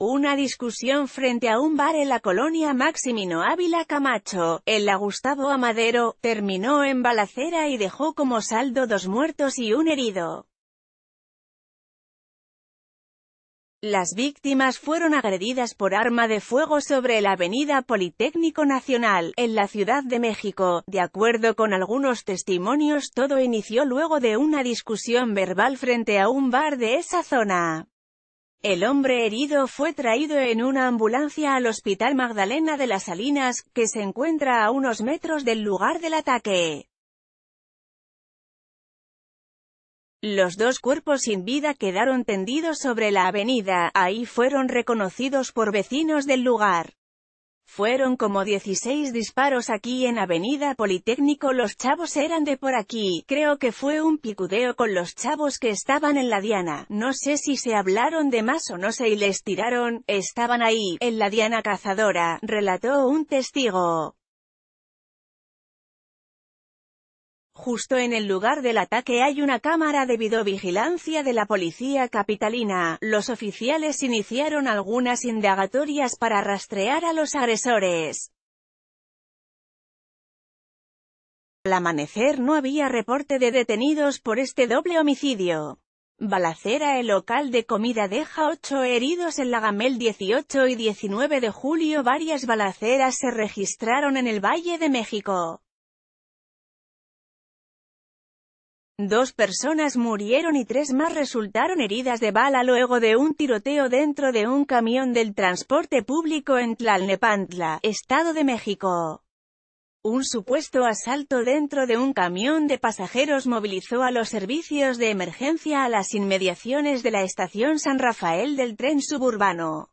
Una discusión frente a un bar en la colonia Maximino Ávila Camacho, en la Gustavo Amadero, terminó en balacera y dejó como saldo dos muertos y un herido. Las víctimas fueron agredidas por arma de fuego sobre la avenida Politécnico Nacional, en la Ciudad de México. De acuerdo con algunos testimonios todo inició luego de una discusión verbal frente a un bar de esa zona. El hombre herido fue traído en una ambulancia al Hospital Magdalena de las Salinas, que se encuentra a unos metros del lugar del ataque. Los dos cuerpos sin vida quedaron tendidos sobre la avenida, ahí fueron reconocidos por vecinos del lugar. Fueron como 16 disparos aquí en Avenida Politécnico los chavos eran de por aquí, creo que fue un picudeo con los chavos que estaban en la diana, no sé si se hablaron de más o no sé y les tiraron, estaban ahí, en la diana cazadora, relató un testigo. Justo en el lugar del ataque hay una cámara de vigilancia de la policía capitalina. Los oficiales iniciaron algunas indagatorias para rastrear a los agresores. Al amanecer no había reporte de detenidos por este doble homicidio. Balacera El local de comida deja 8 heridos en la Gamel 18 y 19 de julio Varias balaceras se registraron en el Valle de México. Dos personas murieron y tres más resultaron heridas de bala luego de un tiroteo dentro de un camión del transporte público en Tlalnepantla, Estado de México. Un supuesto asalto dentro de un camión de pasajeros movilizó a los servicios de emergencia a las inmediaciones de la estación San Rafael del tren suburbano.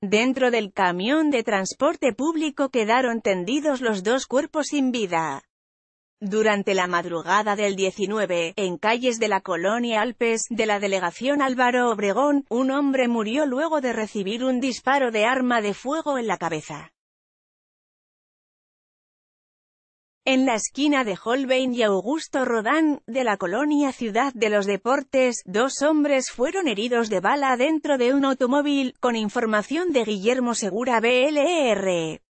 Dentro del camión de transporte público quedaron tendidos los dos cuerpos sin vida. Durante la madrugada del 19, en calles de la colonia Alpes, de la delegación Álvaro Obregón, un hombre murió luego de recibir un disparo de arma de fuego en la cabeza. En la esquina de Holbein y Augusto Rodán, de la colonia Ciudad de los Deportes, dos hombres fueron heridos de bala dentro de un automóvil, con información de Guillermo Segura BLR. E